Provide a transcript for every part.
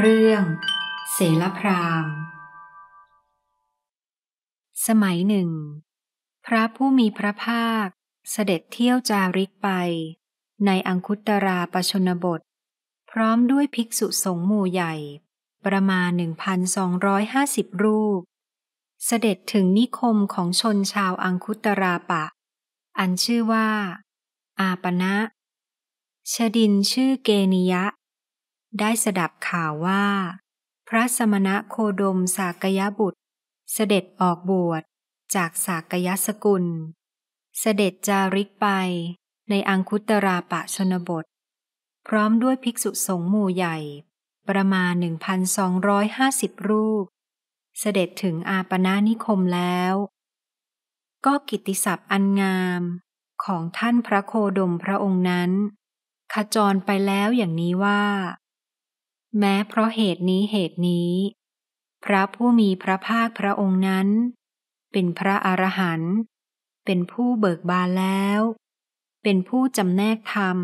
เรื่อง เสลพราม สมัยหนึ่ง พระผู้มีพระภาค เสด็จเที่ยวจาริกไป ในอังคุตราปชนบท พร้อมด้วยภิกษุสงฆ์หมู่ใหญ่ ประมาณ 1,250 รูป เสด็จถึงนิคมของชนชาวอังคุตราปะ อันชื่อว่า อาปณะชดินชื่อเกนิยะได้สดับข่าวว่า พระสมณะโคดมสากยบุตร เสด็จออกบวชจากสากยสกุล เสด็จจาริกไปในอังคุตราปะชนบท พร้อมด้วยภิกษุสงฆ์หมู่ใหญ่ประมาณ 1,250รูป เสด็จถึงอาปนานิคมแล้ว ก็กิติศัพท์อันงามของท่านพระโคดมพระองค์นั้น ขจรไปแล้วอย่างนี้ว่าแม้เพราะเหตุนี้เหตุนี้ พระผู้มีพระภาคพระองค์นั้น เป็นพระอรหันต์เป็นผู้เบิกบานแล้ว เป็นผู้จำแนกธรรม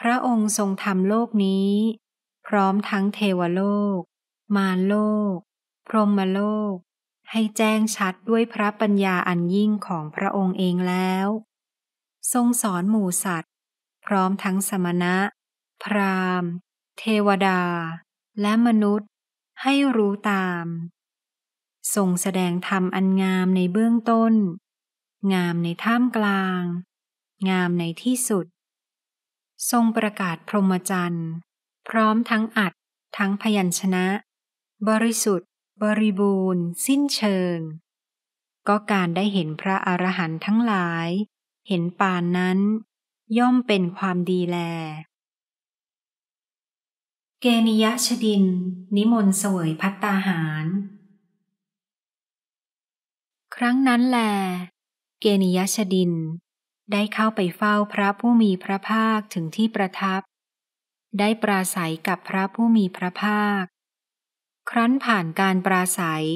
พระองค์ทรงทำโลกนี้ พร้อมทั้งเทวโลก มารโลก พรหมโลก ให้แจ้งชัดด้วยพระปัญญาอันยิ่งของพระองค์เองแล้ว ทรงสอนหมู่สัตว์ พร้อมทั้งสมณะ พราหมณ์เทวดาและมนุษย์ให้รู้ตาม ส่งแสดงธรรมอันงามในเบื้องต้น งามในท่ามกลาง งามในที่สุด ทรงประกาศพรหมจรรย์ พร้อมทั้งอัดทั้งพยัญชนะ บริสุทธิ์ บริบูรณ์ สิ้นเชิง ก็การได้เห็นพระอรหันต์ทั้งหลาย เห็นปานนั้นย่อมเป็นความดีแลเกนิยชดินนิมนต์เสวยพัตตาหาร ครั้งนั้นแล เกนิยชดิน ได้เข้าไปเฝ้าพระผู้มีพระภาคถึงที่ประทับ ได้ปราศัยกับพระผู้มีพระภาค ครั้นผ่านการปราศัย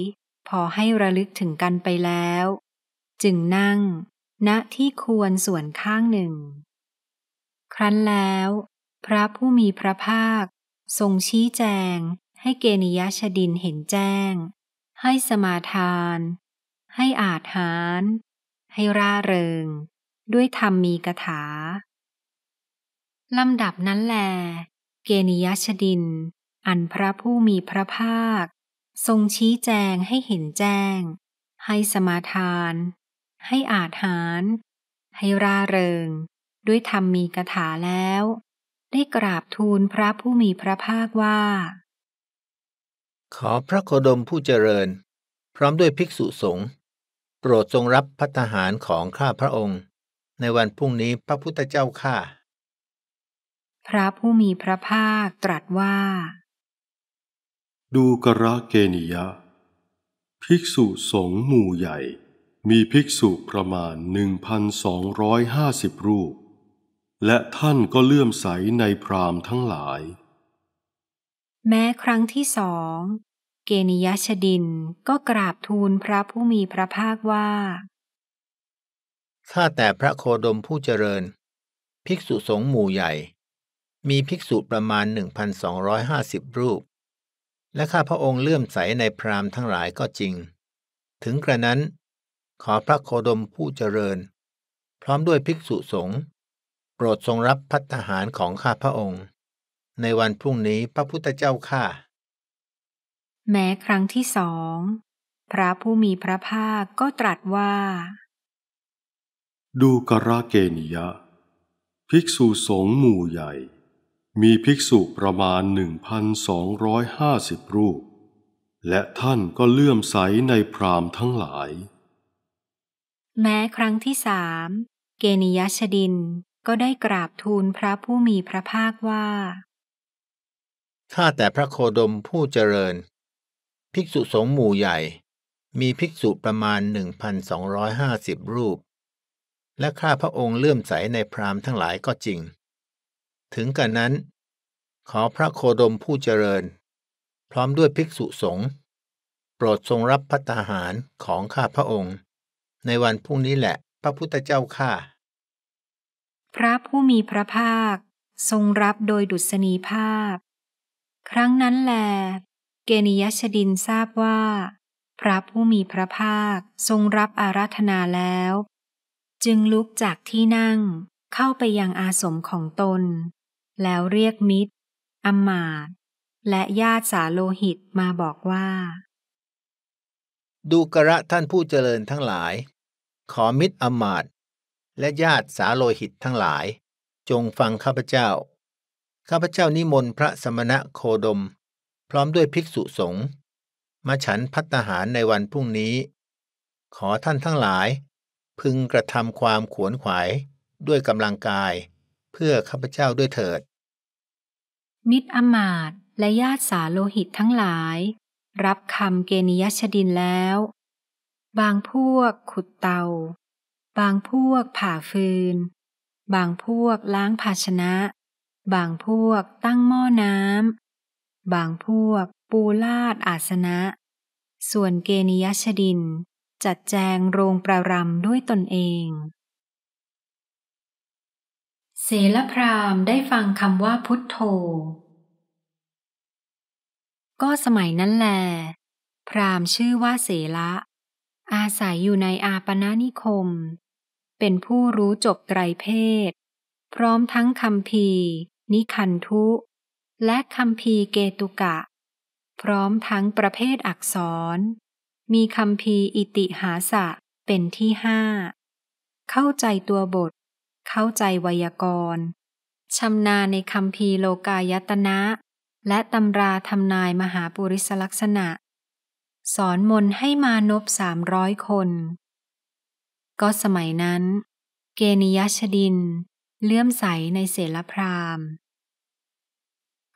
พอให้ระลึกถึงกันไปแล้ว จึงนั่งณที่ควรส่วนข้างหนึ่ง ครั้นแล้ว พระผู้มีพระภาคทรงชี้แจง ให้เกนิยชดินเห็นแจ้งให้สมาทาน ให้อาหาร ให้ร่าเริง ด้วยธรรมมีกถาลำดับนั้นแล เกนิยชดิน อันพระผู้มีพระภาค ทรงชี้แจงให้เห็นแจ้ง ให้สมาทาน ให้อาหาร ให้ร่าเริง ด้วยธรรมมีกถาแล้วได้กราบทูลพระผู้มีพระภาคว่า ขอพระโคดมผู้เจริญพร้อมด้วยภิกษุสงฆ์โปรดทรงรับพัฒหารของข้าพระองค์ ในวันพรุ่งนี้พระพุทธเจ้าข้าพระผู้มีพระภาคตรัสว่า ดูกระเกนิยะ ภิกษุสงฆ์หมู่ใหญ่ มีภิกษุประมาณ 1,250 รูปและท่านก็เลื่อมใสในพรามทั้งหลาย แม้ครั้งที่สอง เกนิยชดินก็กราบทูลพระผู้มีพระภาคว่า ข้าแต่พระโคดมผู้เจริญ ภิกษุสงฆ์หมู่ใหญ่ มีภิกษุประมาณ 1,250 รูป และข้าพระองค์เลื่อมใสในพราหมณ์ทั้งหลายก็จริง ถึงกระนั้น ขอพระโคดมผู้เจริญ พร้อมด้วยภิกษุสงฆ์โปรดทรงรับพัฒหารของข้าพระองค์ ในวันพรุ่งนี้พระพุทธเจ้าข้าแม้ครั้งที่สอง พระผู้มีพระภาคก็ตรัสว่า ดูกระเกนิยะภิกษุสงฆ์หมู่ใหญ่ มีภิกษุประมาณ 1,250 รูป และท่านก็เลื่อมใสในพรามทั้งหลาย แม้ครั้งที่สามเกนิยชดินก็ได้กราบทูลพระผู้มีพระภาคว่า ข้าแต่พระโคดมผู้เจริญ ภิกษุสงฆ์หมู่ใหญ่ มีภิกษุประมาณ 1,250 รูป และข้าพระองค์เลื่อมใสในพราหมณ์ทั้งหลายก็จริง ถึงกันนั้น ขอพระโคดมผู้เจริญ พร้อมด้วยภิกษุสงฆ์โปรดทรงรับพัตาหารของข้าพระองค์ ในวันพรุ่งนี้แหละพระพุทธเจ้าข้าพระผู้มีพระภาคทรงรับโดยดุษณีภาพ ครั้งนั้นแลเกนิยชดินทราบว่า พระผู้มีพระภาคทรงรับอาราธนาแล้ว จึงลุกจากที่นั่งเข้าไปยังอาสมของตน แล้วเรียกมิตรอมมาต และญาติสาโลหิตมาบอกว่า ดูกระท่านผู้เจริญทั้งหลาย ขอมิตรอมาตและญาติสาโลหิตทั้งหลาย จงฟังข้าพเจ้าข้าพเจ้านิมนต์พระสมณะโคดม พร้อมด้วยภิกษุสงฆ์มาฉันพัตหารในวันพรุ่งนี้ ขอท่านทั้งหลายพึงกระทำความขวนขวายด้วยกำลังกาย เพื่อข้าพเจ้าด้วยเถิด มิตรอมาตและญาติสาโลหิตทั้งหลาย รับคำเกณิยชดินแล้ว บางพวกขุดเตาบางพวกผ่าฟืน บางพวกล้างภาชนะ บางพวกตั้งหม้อน้ำ บางพวกปูลาดอาสนะ ส่วนเกนิยชดิน จัดแจงโรงประรำด้วยตนเอง เสลพรามได้ฟังคำว่าพุทโธ ก็สมัยนั้นแล พรามชื่อว่าเสละ อาศัยอยู่ในอาปนานิคมเป็นผู้รู้จบไตรเพศ พร้อมทั้งคำพีนิคันทุและคำพีเกตุกะ พร้อมทั้งประเภทอักษร มีคำพีอิติหาสะเป็นที่ห้าเข้าใจตัวบท เข้าใจไวยากรณ์ชำนาในคำพีโลกายตนะ และตำราทำนายมหาปุริสลักษณะ สอนมนให้มานบสามร้อยคนก็สมัยนั้นเกนิยชดิน เลื่อมใสในเสลพราม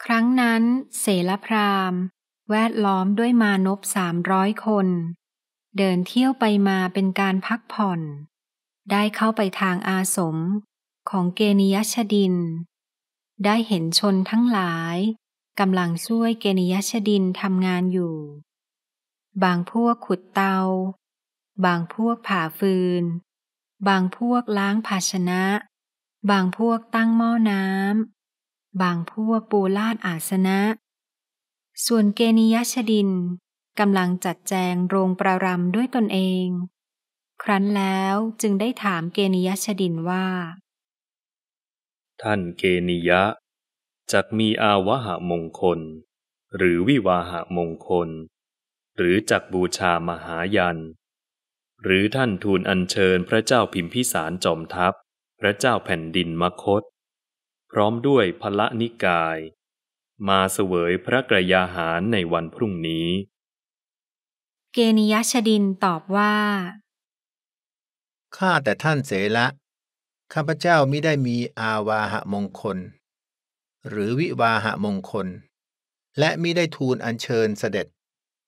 ครั้งนั้นเสลพราม แวดล้อมด้วยมานพสามร้อยคน เดินเที่ยวไปมาเป็นการพักผ่อน ได้เข้าไปทางอาสมของเกนิยชดิน ได้เห็นชนทั้งหลายกำลังช่วยเกนิยชดินทำงานอยู่ บางพวกขุดเตาบางพวกผ่าฟืน บางพวกล้างภาชนะ บางพวกตั้งหม้อน้ำ บางพวกปูลาดอาสนะ ส่วนเกนิยชดินกำลังจัดแจงโรงประรำด้วยตนเอง ครั้นแล้วจึงได้ถามเกนิยชดินว่า ท่านเกนิยะจักมีอาวหะมงคล หรือวิวาหะมงคล หรือจักบูชามหายันหรือท่านทูลอัญเชิญพระเจ้าพิมพิสารจอมทัพพระเจ้าแผ่นดินมคต พร้อมด้วยพละนิกาย มาเสวยพระกระยาหารในวันพรุ่งนี้ เกนิยชดินตอบว่าข้าแต่ท่านเสละข้าพเจ้ามิได้มีอาวาหะมงคล หรือวิวาหะมงคล และมิได้ทูลอัญเชิญเสด็จ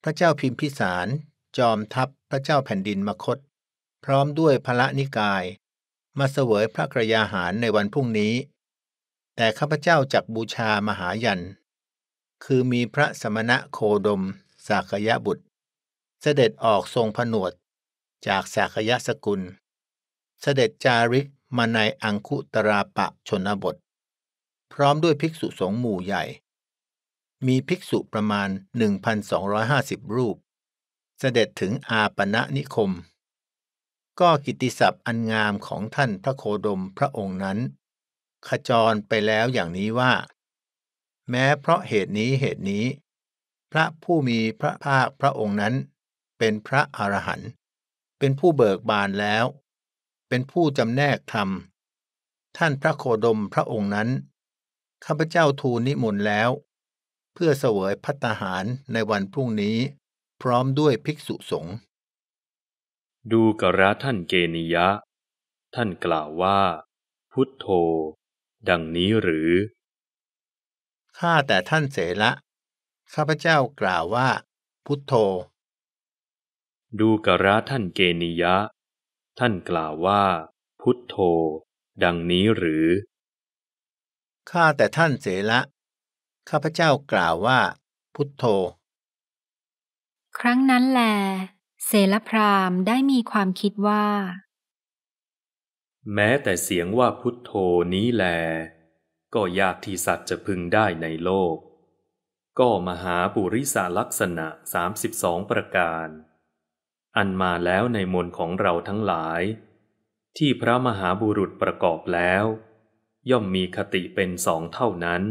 พระเจ้าพิมพิสารจอมทัพพระเจ้าแผ่นดินมคต พร้อมด้วยพระนิกาย มาเสวยพระกระยาหารในวันพรุ่งนี้ แต่ข้าพเจ้าจักบูชามหายัน คือมีพระสมณะโคดม สากยะบุตร เสด็จออกทรงผนวด จากสากยะสกุล เสด็จจาริกมาในอังคุตราปะชนบท พร้อมด้วยภิกษุสงฆ์หมู่ใหญ่ มีภิกษุประมาณ 1,250 รูปเสด็จถึงอาปณะนิคม ก็กิติศัพท์อันงามของท่านพระโคดมพระองค์นั้น ขจรไปแล้วอย่างนี้ว่า แม้เพราะเหตุนี้เหตุนี้ พระผู้มีพระภาคพระองค์นั้น เป็นพระอรหันต์เป็นผู้เบิกบานแล้ว เป็นผู้จำแนกธรรม ท่านพระโคดมพระองค์นั้นข้าพเจ้าทูลนิมนต์แล้ว เพื่อเสวยพัตหารในวันพรุ่งนี้พร้อมด้วยภิกษุสงฆ์ดูกระท่านเกนิยะ ท่านกล่าวว่า พุทโธ ดังนี้หรือข้าแต่ท่านเสละข้าพเจ้ากล่าวว่า พุทโธ ดูกระท่านเกนิยะ ท่านกล่าวว่า พุทโธ ดังนี้หรือข้าแต่ท่านเสละข้าพเจ้ากล่าวว่า พุทโธครั้งนั้นแลเสลพราม ได้มีความคิดว่า แม้แต่เสียงว่าพุทโธนี้แล ก็ยากที่สัตว์จะพึงได้ในโลก ก็มหาปุริสาลักษณะ 32 ประการ อันมาแล้วในมนของเราทั้งหลาย ที่พระมหาบุรุษประกอบแล้ว ย่อมมีคติเป็นสองเท่านั้น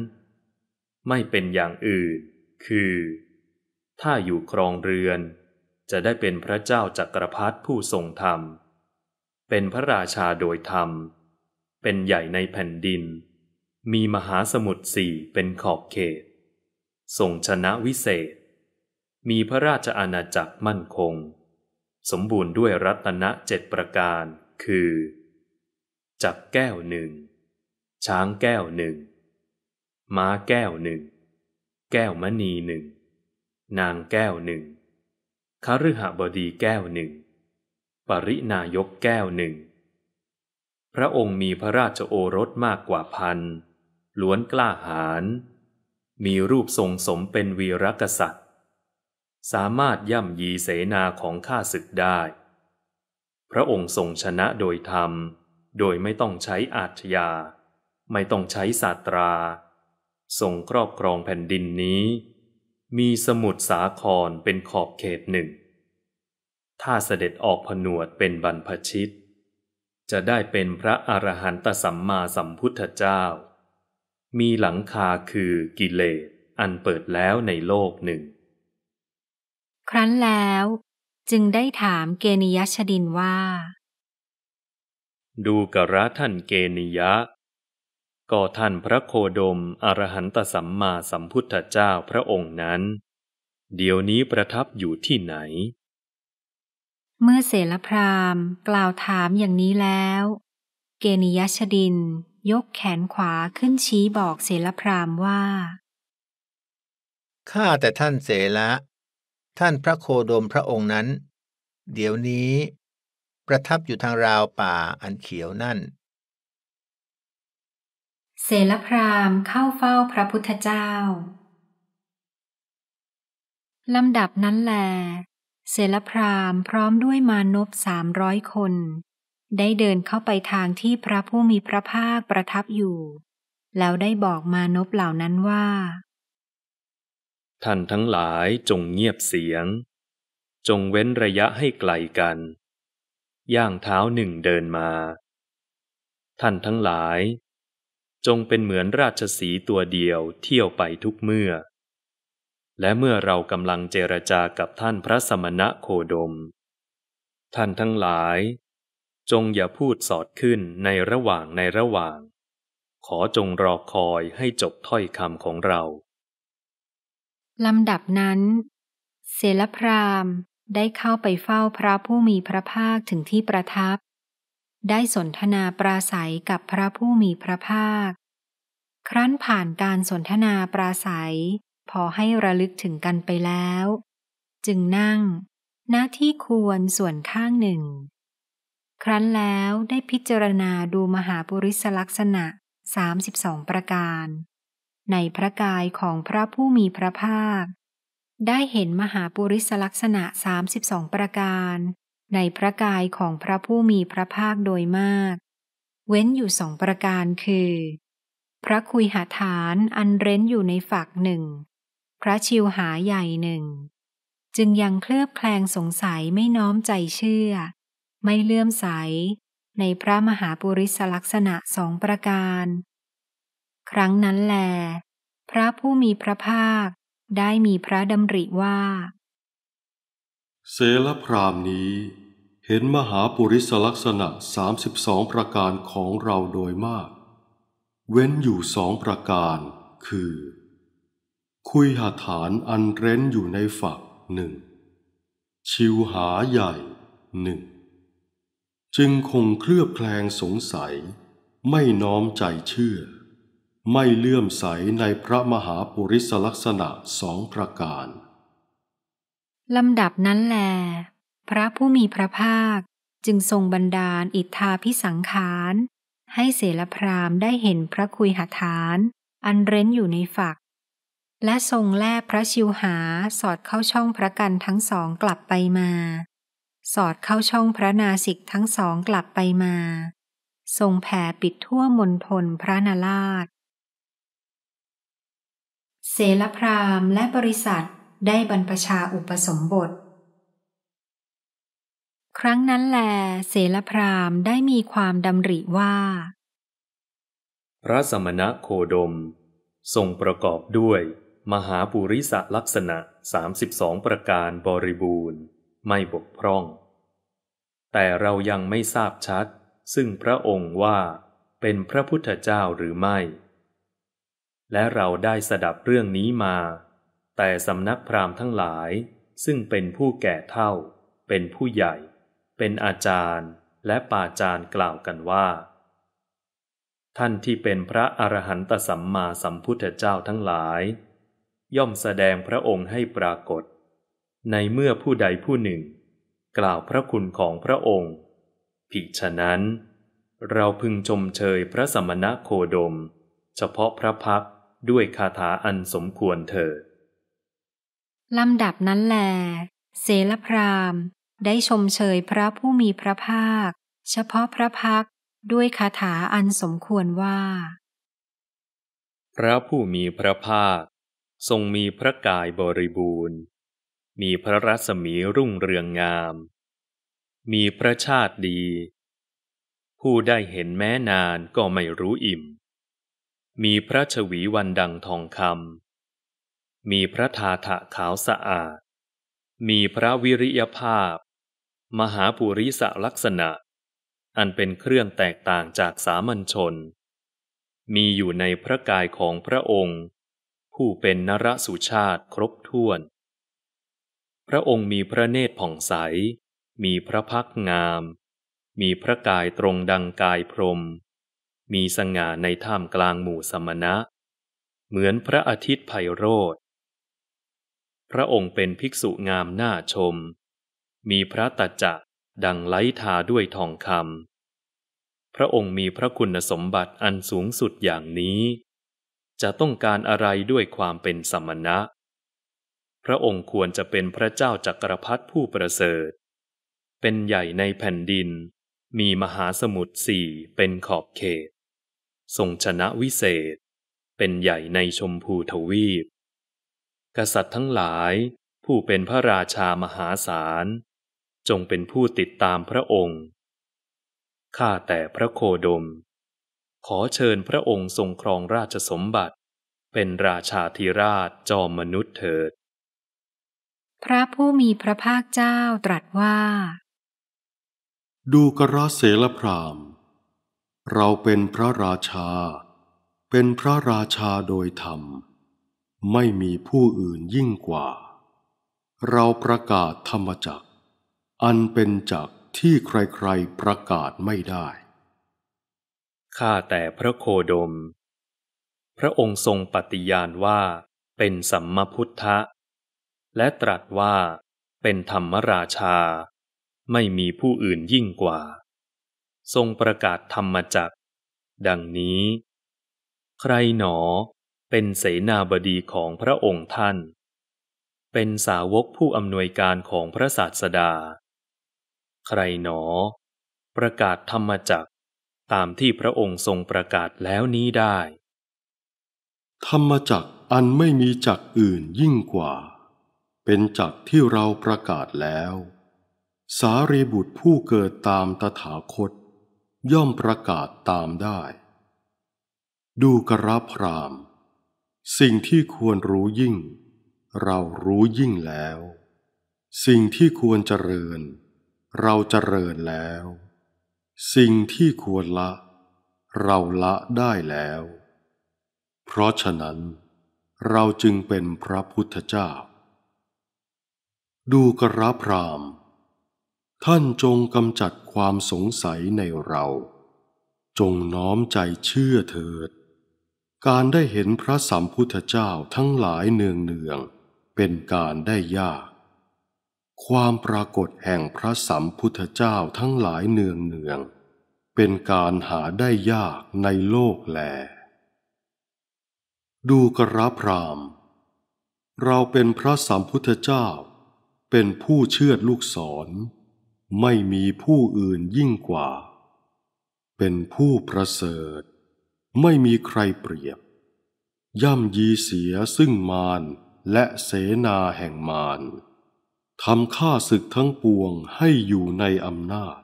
ไม่เป็นอย่างอื่นคือถ้าอยู่ครองเรือนจะได้เป็นพระเจ้าจักรพรรดิผู้ทรงธรรม เป็นพระราชาโดยธรรม เป็นใหญ่ในแผ่นดิน มีมหาสมุทรสี่เป็นขอบเขตทรงชนะวิเศษ มีพระราชอาณาจักรมั่นคง สมบูรณ์ด้วยรัตนะเจ็ดประการ คือ จักแก้วหนึ่ง ช้างแก้วหนึ่ง ม้าแก้วหนึ่ง แก้วมณีหนึ่งนางแก้วหนึ่งคฤหบดีแก้วหนึ่ง ปรินายกแก้วหนึ่ง พระองค์มีพระราชโอรสมากกว่าพันล้วนกล้าหาญมีรูปทรงสมเป็นวีรกษัตริย์ สามารถย่ำยีเสนาของข้าศึกได้ พระองค์ทรงชนะโดยธรรม โดยไม่ต้องใช้อาชญาไม่ต้องใช้ศาสตราทรงครอบครองแผ่นดินนี้มีสมุทรสาครเป็นขอบเขตหนึ่ง ถ้าเสด็จออกผนวดเป็นบรรพชิต จะได้เป็นพระอรหันตสัมมาสัมพุทธเจ้า มีหลังคาคือกิเลส อันเปิดแล้วในโลกหนึ่ง ครั้นแล้วจึงได้ถามเกนิยชดินว่า ดูกระท่านเกนิยะก็ท่านพระโคดมอรหันตสัมมาสัมพุทธเจ้าพระองค์นั้น เดี๋ยวนี้ประทับอยู่ที่ไหน เมื่อเสลพรามกล่าวถามอย่างนี้แล้ว เกนิยชดินยกแขนขวาขึ้นชี้บอกเสลพรามว่าข้าแต่ท่านเสละท่านพระโคดมพระองค์นั้น เดี๋ยวนี้ประทับอยู่ทางราวป่าอันเขียวนั่นเสลพรามเข้าเฝ้าพระพุทธเจ้าลำดับนั้นแลเสลพรามพร้อมด้วยมานพสามร้อยคน ได้เดินเข้าไปทางที่พระผู้มีพระภาคประทับอยู่ แล้วได้บอกมานพเหล่านั้นว่า ท่านทั้งหลายจงเงียบเสียง จงเว้นระยะให้ไกลกัน ย่างเท้าหนึ่งเดินมา ท่านทั้งหลายจงเป็นเหมือนราชสีตัวเดียวเที่ยวไปทุกเมื่อ และเมื่อเรากำลังเจรจากับท่านพระสมณะโคดม ท่านทั้งหลาย จงอย่าพูดสอดขึ้นในระหว่างในระหว่าง ขอจงรอคอยให้จบถ้อยคำของเรา ลำดับนั้น เสลพรามได้เข้าไปเฝ้าพระผู้มีพระภาคถึงที่ประทับได้สนทนาปราศัยกับพระผู้มีพระภาค ครั้นผ่านการสนทนาปราศัย พอให้ระลึกถึงกันไปแล้ว จึงนั่งหน้าที่ควรส่วนข้างหนึ่ง ครั้นแล้วได้พิจารณาดูมหาบุริสลักษณะ 32 ประการ ในพระกายของพระผู้มีพระภาค ได้เห็นมหาปุริสลักษณะ 32 ประการในพระกายของพระผู้มีพระภาคโดยมาก เว้นอยู่สองประการคือ พระคุยหาฐานอันเร้นอยู่ในฝักหนึ่ง พระชิวหาใหญ่หนึ่ง จึงยังเคลือบแคลงสงสัยไม่น้อมใจเชื่อ ไม่เลื่อมใสในพระมหาปุริสลักษณะสองประการ ครั้งนั้นแล พระผู้มีพระภาคได้มีพระดำริว่าเสลพรามนี้ เห็นมหาปุริสลักษณะ 32 ประการของเราโดยมาก เว้นอยู่สองประการคือ คุยหาฐานอันเร้นอยู่ในฝักหนึ่งชิวหาใหญ่หนึ่งจึงคงเคลือบแคลงสงสัย ไม่น้อมใจเชื่อ ไม่เลื่อมใสในพระมหาปุริสลักษณะสองประการลำดับนั้นแล พระผู้มีพระภาคจึงทรงบันดาลอิทธาพิสังขาร ให้เสลพรามได้เห็นพระคุยหาฐาน อันเร้นอยู่ในฝัก และทรงแลพระชิวหาสอดเข้าช่องพระกันทั้งสองกลับไปมา สอดเข้าช่องพระนาสิกทั้งสองกลับไปมา ทรงแผ่ปิดทั่วมนทนพระนาราชเสลพรามและบริษัทได้บรรพชาอุปสมบท ครั้งนั้นแลเสลพราม ได้มีความดำริว่า พระสมณะโคดม ทรงประกอบด้วย มหาปุริสลักษณะ 32 ประการบริบูรณ์ ไม่บกพร่อง แต่เรายังไม่ทราบชัด ซึ่งพระองค์ว่า เป็นพระพุทธเจ้าหรือไม่ และเราได้สดับเรื่องนี้มาแต่สำนักพราหมณ์ทั้งหลายซึ่งเป็นผู้แก่เท่า เป็นผู้ใหญ่เป็นอาจารย์และปาจารย์กล่าวกันว่า ท่านที่เป็นพระอรหันตสัมมาสัมพุทธเจ้าทั้งหลาย ย่อมแสดงพระองค์ให้ปรากฏ ในเมื่อผู้ใดผู้หนึ่งกล่าวพระคุณของพระองค์ ผิฉะนั้นเราพึงชมเชยพระสมณะโคดม เฉพาะพระพักด้วยคาถาอันสมควรเถิดลำดับนั้นแล เสลพรามได้ชมเชยพระผู้มีพระภาค เฉพาะพระพักด้วยคาถาอันสมควรว่า พระผู้มีพระภาค ทรงมีพระกายบริบูรณ์ มีพระรัศมีรุ่งเรืองงาม มีพระชาติดี ผู้ได้เห็นแม้นานก็ไม่รู้อิ่ม มีพระชวีวันดังทองคำมีพระธาถะขาวสะอาด มีพระวิริยภาพ มหาปุริสลักษณะ อันเป็นเครื่องแตกต่างจากสามัญชน มีอยู่ในพระกายของพระองค์ ผู้เป็นนรสุชาติครบถ้วน พระองค์มีพระเนตรผ่องใส มีพระพักงาม มีพระกายตรงดังกายพรมมีสง่าในท่ามกลางหมู่สมณะ เหมือนพระอาทิตย์ไพโรธพระองค์เป็นภิกษุงามน่าชม มีพระตัจจะดังไล้ทาด้วยทองคำพระองค์มีพระคุณสมบัติอันสูงสุดอย่างนี้ จะต้องการอะไรด้วยความเป็นสมณะ พระองค์ควรจะเป็นพระเจ้าจักรพรรดิผู้ประเสริฐ เป็นใหญ่ในแผ่นดิน มีมหาสมุทรสี่เป็นขอบเขต ทรงชนะวิเศษ เป็นใหญ่ในชมพูทวีปกษัตริย์ทั้งหลายผู้เป็นพระราชามหาศาล จงเป็นผู้ติดตามพระองค์ข้าแต่พระโคดม ขอเชิญพระองค์ทรงครองราชสมบัติ เป็นราชาธิราชจอมมนุษย์เถิด พระผู้มีพระภาคเจ้าตรัสว่า ดูกระเสลพราม เราเป็นพระราชา เป็นพระราชาโดยธรรมไม่มีผู้อื่นยิ่งกว่า เราประกาศธรรมจักอันเป็นจักที่ใครๆประกาศไม่ได้ ข้าแต่พระโคดม พระองค์ทรงปฏิญาณว่าเป็นสัมมาพุทธะและตรัสว่าเป็นธรรมราชา ไม่มีผู้อื่นยิ่งกว่า ทรงประกาศธรรมจักดังนี้ ใครหนอเป็นเสนาบดีของพระองค์ท่าน เป็นสาวกผู้อำนวยการของพระศาสดา ใครหนอ ประกาศธรรมจักตามที่พระองค์ทรงประกาศแล้วนี้ได้ ธรรมจักอันไม่มีจักอื่นยิ่งกว่า เป็นจักที่เราประกาศแล้ว สารีบุตรผู้เกิดตามตถาคต ย่อมประกาศตามได้ ดูกระพรามสิ่งที่ควรรู้ยิ่ง เรารู้ยิ่งแล้ว สิ่งที่ควรเจริญเราเจริญแล้ว สิ่งที่ควรละเราละได้แล้ว เพราะฉะนั้นเราจึงเป็นพระพุทธเจ้าดูกระพรามท่านจงกำจัดความสงสัยในเรา จงน้อมใจเชื่อเถิดการได้เห็นพระสัมพุทธเจ้าทั้งหลายเนืองเนือง เป็นการได้ยาก ความปรากฏแห่งพระสัมพุทธเจ้าทั้งหลายเนืองเนือง เป็นการหาได้ยากในโลกแล ดูกระพรามเราเป็นพระสัมพุทธเจ้า เป็นผู้เชื่อลูกศร ไม่มีผู้อื่นยิ่งกว่า เป็นผู้ประเสริฐไม่มีใครเปรียบ ย่ำยีเสียซึ่งมารและเสนาแห่งมารทำข้าศึกทั้งปวงให้อยู่ในอำนาจ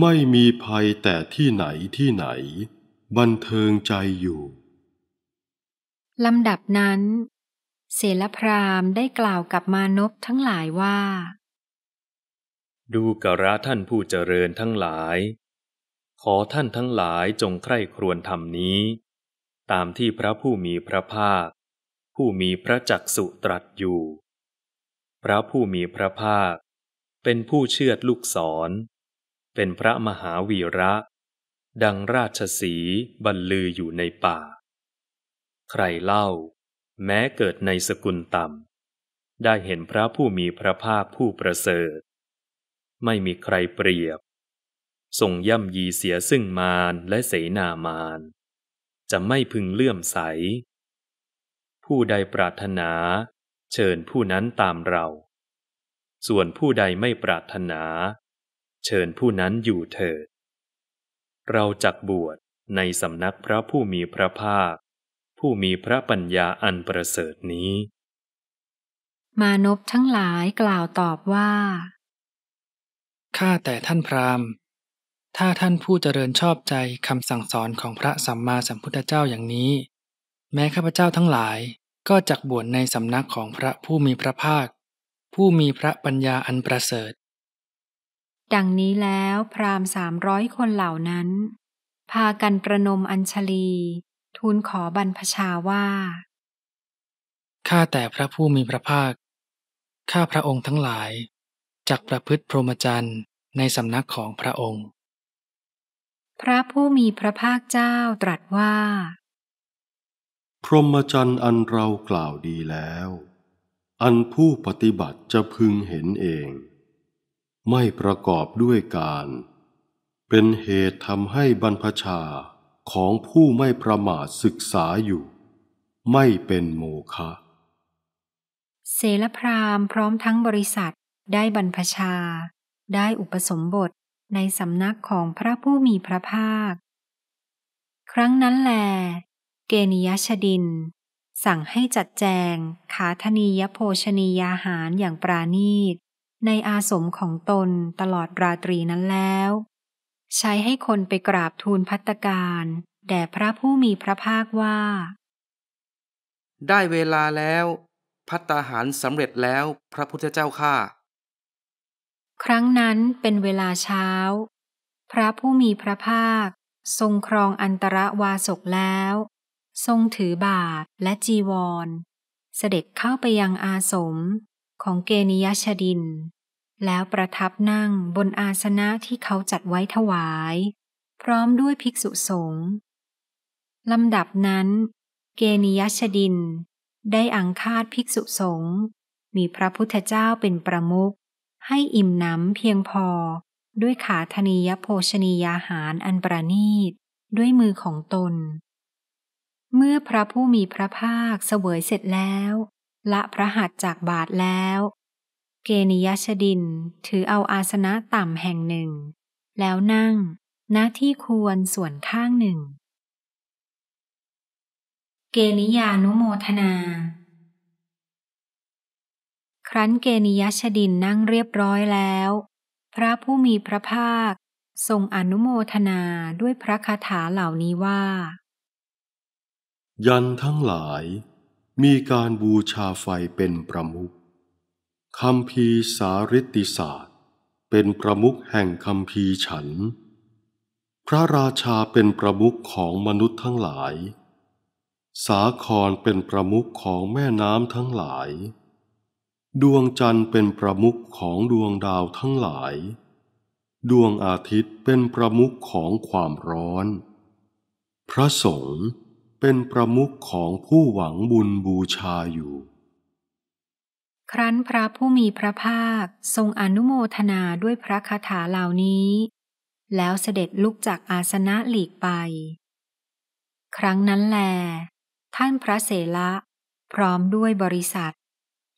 ไม่มีภัยแต่ที่ไหนที่ไหน บันเทิงใจอยู่ลำดับนั้น เสลพรามได้กล่าวกับมานพทั้งหลายว่า ดูกระท่านผู้เจริญทั้งหลายขอท่านทั้งหลายจงใคร่ครวญธรรมนี้ ตามที่พระผู้มีพระภาค ผู้มีพระจักสุตรัสอยู่ พระผู้มีพระภาค เป็นผู้เชื่อดลูกศรเป็นพระมหาวีระ ดังราชสีบรรลืออยู่ในป่า ใครเล่า แม้เกิดในสกุลต่ำ ได้เห็นพระผู้มีพระภาคผู้ประเสริฐ ไม่มีใครเปรียบทรงย่ำยีเสียซึ่งมารและเสนามารจะไม่พึงเลื่อมใส ผู้ใดปรารถนาเชิญผู้นั้นตามเรา ส่วนผู้ใดไม่ปรารถนา เชิญผู้นั้นอยู่เถิด เราจักบวชในสำนักพระผู้มีพระภาค ผู้มีพระปัญญาอันประเสริฐนี้ มานพทั้งหลายกล่าวตอบว่าข้าแต่ท่านพราหมณ์ถ้าท่านผู้เจริญชอบใจคำสั่งสอนของพระสัมมาสัมพุทธเจ้าอย่างนี้ แม้ข้าพเจ้าทั้งหลายก็จักบวชในสำนักของพระผู้มีพระภาค ผู้มีพระปัญญาอันประเสริฐ ดังนี้แล้วพราหมณ์สามร้อยคนเหล่านั้น พากันประนมอัญชลี ทูลขอบรรพชาว่า ข้าแต่พระผู้มีพระภาคข้าพระองค์ทั้งหลายจักประพฤติพรหมจรรย์ในสำนักของพระองค์พระผู้มีพระภาคเจ้าตรัสว่า พรหมจรรย์อันเรากล่าวดีแล้ว อันผู้ปฏิบัติจะพึงเห็นเอง ไม่ประกอบด้วยการ เป็นเหตุทำให้บรรพชาของผู้ไม่ประมาทศึกษาอยู่ ไม่เป็นโมฆะเสลพรามพร้อมทั้งบริษัทได้บรรพชาได้อุปสมบทในสำนักของพระผู้มีพระภาค ครั้งนั้นแล เกนิยชดิน สั่งให้จัดแจงขาธนียโภชนียาหารอย่างปราณีต ในอาสมของตนตลอดราตรีนั้นแล้ว ใช้ให้คนไปกราบทูลพัตการแด่พระผู้มีพระภาคว่า ได้เวลาแล้ว พัตตาหารสำเร็จแล้วพระพุทธเจ้าข้าครั้งนั้นเป็นเวลาเช้า พระผู้มีพระภาค ทรงครองอันตรวาสกแล้ว ทรงถือบารและจีวร เสด็จเข้าไปยังอาสมของเกนิยชดินแล้วประทับนั่งบนอาสนะที่เขาจัดไว้ถวาย พร้อมด้วยภิกษุสงฆ์ลำดับนั้น เกนิยชดินได้อังคาดภิกษุสงฆ์มีพระพุทธเจ้าเป็นประมุขให้อิ่มน้ำเพียงพอด้วยขาธนียโภชนียาหารอันประณีต ด้วยมือของตน เมื่อพระผู้มีพระภาคเสวยเสร็จแล้วละพระหัตจากบาทแล้ว เกนิยชดินถือเอาอาสนะต่ำแห่งหนึ่ง แล้วนั่งณที่ควรส่วนข้างหนึ่ง เกนิยานุโมทนาครั้นเกนิยชดินนั่งเรียบร้อยแล้ว พระผู้มีพระภาค ทรงอนุโมทนาด้วยพระคาถาเหล่านี้ว่า ยันทั้งหลาย มีการบูชาไฟเป็นประมุขคำพีสาริติศาสตร์เป็นประมุขแห่งคำพีฉัน พระราชาเป็นประมุขของมนุษย์ทั้งหลาย สาครเป็นประมุขของแม่น้ำทั้งหลายดวงจันทร์เป็นประมุขของดวงดาวทั้งหลาย ดวงอาทิตย์เป็นประมุขของความร้อน พระสงฆ์เป็นประมุขของผู้หวังบุญบูชาอยู่ ครั้นพระผู้มีพระภาคทรงอนุโมทนาด้วยพระคาถาเหล่านี้ แล้วเสด็จลุกจากอาสนะหลีกไป ครั้งนั้นแล ท่านพระเสละพร้อมด้วยบริษัท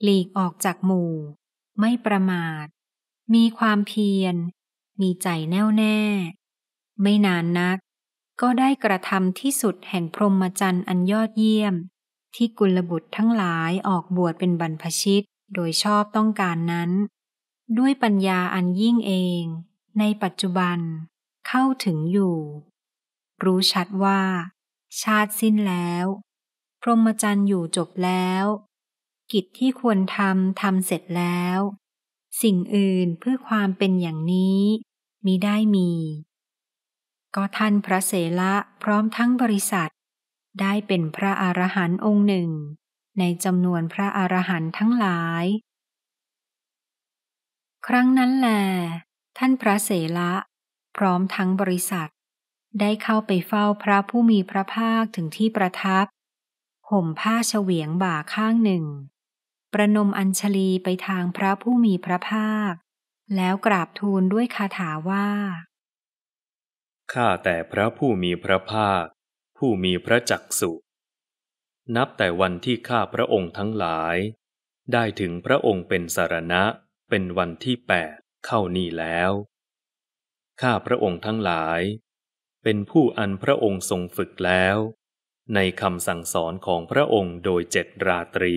หลีกออกจากหมู่ ไม่ประมาท มีความเพียร มีใจแน่วแน่ ไม่นานนัก ก็ได้กระทำที่สุดแห่งพรหมจรรย์อันยอดเยี่ยมที่กุลบุตรทั้งหลายออกบวชเป็นบรรพชิตโดยชอบต้องการนั้น ด้วยปัญญาอันยิ่งเอง ในปัจจุบันเข้าถึงอยู่ รู้ชัดว่า ชาติสิ้นแล้ว พรหมจรรย์อยู่จบแล้วิจที่ควรทำทำเสร็จแล้ว สิ่งอื่นเพื่อความเป็นอย่างนี้มิได้มี ก็ท่านพระเสละพร้อมทั้งบริษัทได้เป็นพระอรหันต์องค์หนึ่ง ในจำนวนพระอรหันต์ทั้งหลาย ครั้งนั้นแหลท่านพระเสละพร้อมทั้งบริษัทได้เข้าไปเฝ้าพระผู้มีพระภาคถึงที่ประทับห่มผ้าเฉวียงบ่าข้างหนึ่งประนมอัญชลีไปทางพระผู้มีพระภาค แล้วกราบทูลด้วยคาถาว่า ข้าแต่พระผู้มีพระภาค ผู้มีพระจักสุ นับแต่วันที่ข้าพระองค์ทั้งหลาย ได้ถึงพระองค์เป็นสารณะเป็นวันที่แปดเข้านี่แล้ว ข้าพระองค์ทั้งหลาย เป็นผู้อันพระองค์ทรงฝึกแล้ว ในคำสั่งสอนของพระองค์โดยเจ็ดราตรี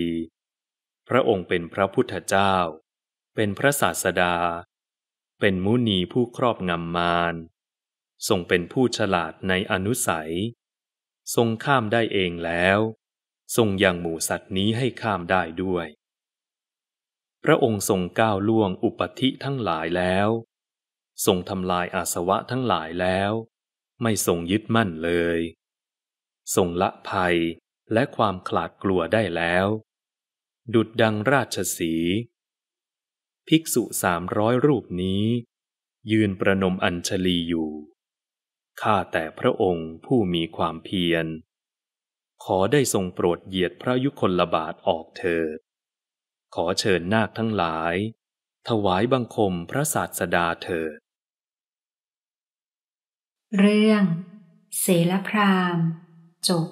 พระองค์เป็นพระพุทธเจ้า เป็นพระศาสดา เป็นมุนีผู้ครอบงำมารทรงเป็นผู้ฉลาดในอนุสัย ทรงข้ามได้เองแล้ว ทรงยังหมู่สัตว์นี้ให้ข้ามได้ด้วย พระองค์ทรงก้าวล่วงอุปธิทั้งหลายแล้ว ทรงทำลายอาสวะทั้งหลายแล้ว ไม่ทรงยึดมั่นเลยทรงละภัยและความขลาดกลัวได้แล้วดุดดังราชสี ภิกษุสามร้อยรูปนี้ ยืนประนมอัญชลีอยู่ ข้าแต่พระองค์ผู้มีความเพียร ขอได้ทรงโปรดเหยียดพระยุคลบาทออกเถิด ขอเชิญนาคทั้งหลาย ถวายบังคมพระศาสดาเถิด เรื่อง เสลพราม จบ